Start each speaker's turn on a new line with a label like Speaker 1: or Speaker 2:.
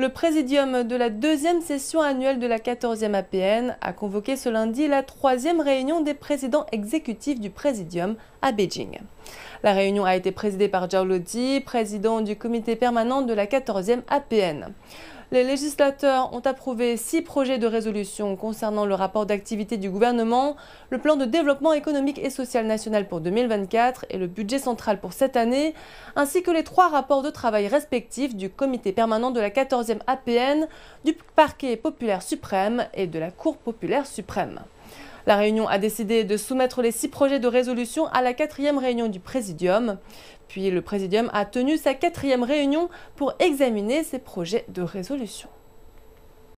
Speaker 1: Le présidium de la deuxième session annuelle de la 14e APN a convoqué ce lundi la troisième réunion des présidents exécutifs du présidium à Beijing. La réunion a été présidée par Zhao Lodi, président du comité permanent de la 14e APN. Les législateurs ont approuvé six projets de résolution concernant le rapport d'activité du gouvernement, le plan de développement économique et social national pour 2024 et le budget central pour cette année, ainsi que les trois rapports de travail respectifs du comité permanent de la 14e APN, du parquet populaire suprême et de la Cour populaire suprême. La réunion a décidé de soumettre les six projets de résolution à la quatrième réunion du Présidium. Puis le Présidium a tenu sa quatrième réunion pour examiner ces projets de résolution.